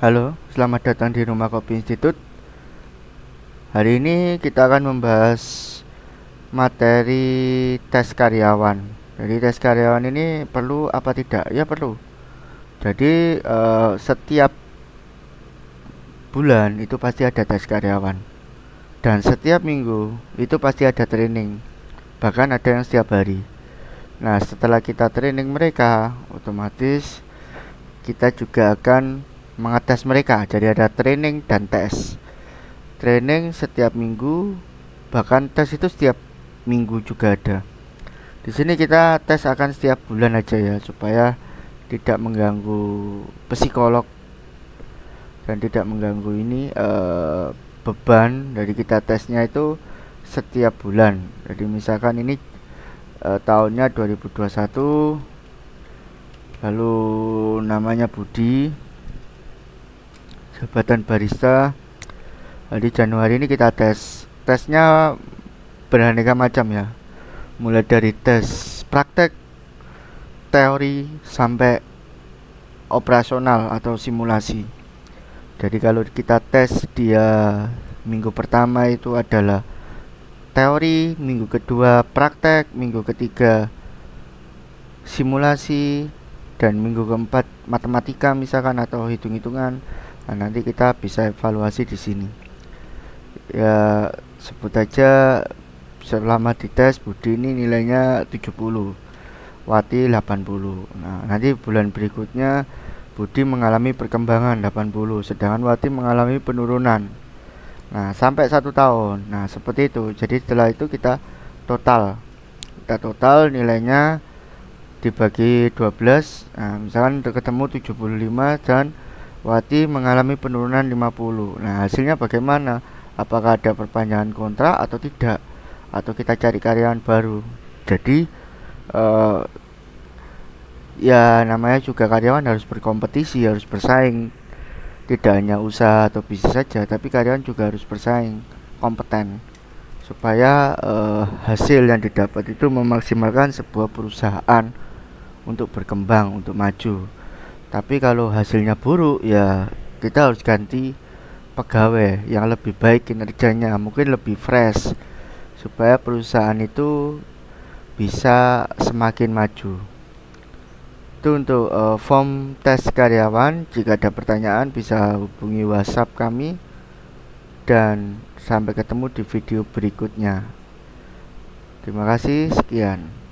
Halo, selamat datang di Rumah Kopi Institute. Hari ini kita akan membahas materi tes karyawan. Jadi tes karyawan ini perlu apa tidak? Ya perlu. Jadi uh, setiap bulan itu pasti ada tes karyawan. Dan setiap minggu itu pasti ada training. Bahkan ada yang setiap hari. Nah, setelah kita training mereka, otomatis kita juga akan mengetes mereka jadi ada training dan tes training setiap minggu bahkan tes itu setiap minggu juga ada di sini kita tes akan setiap bulan aja ya supaya tidak mengganggu psikolog dan tidak mengganggu ini uh, beban dari kita tesnya itu setiap bulan jadi misalkan ini uh, tahunnya 2021 lalu namanya Budi jabatan barista nah, di Januari ini kita tes tesnya beraneka macam ya mulai dari tes praktek teori sampai operasional atau simulasi jadi kalau kita tes dia minggu pertama itu adalah teori minggu kedua praktek minggu ketiga simulasi dan minggu keempat matematika misalkan atau hitung-hitungan nah, nanti kita bisa evaluasi di sini ya sebut aja selama dites Budi ini nilainya 70 Wati 80 nah nanti bulan berikutnya Budi mengalami perkembangan 80 sedangkan Wati mengalami penurunan nah sampai satu tahun nah seperti itu jadi setelah itu kita total kita total nilainya dibagi 12 nah, misalkan ketemu 75 dan Wati mengalami penurunan 50. Nah, hasilnya bagaimana? Apakah ada perpanjangan kontrak atau tidak? Atau kita cari karyawan baru? Jadi uh, ya namanya juga karyawan harus berkompetisi, harus bersaing. Tidak hanya usaha atau bisnis saja, tapi karyawan juga harus bersaing, kompeten supaya uh, hasil yang didapat itu memaksimalkan sebuah perusahaan untuk berkembang, untuk maju tapi kalau hasilnya buruk ya kita harus ganti pegawai yang lebih baik kinerjanya mungkin lebih fresh supaya perusahaan itu bisa semakin maju itu untuk uh, form tes karyawan jika ada pertanyaan bisa hubungi whatsapp kami dan sampai ketemu di video berikutnya terima kasih sekian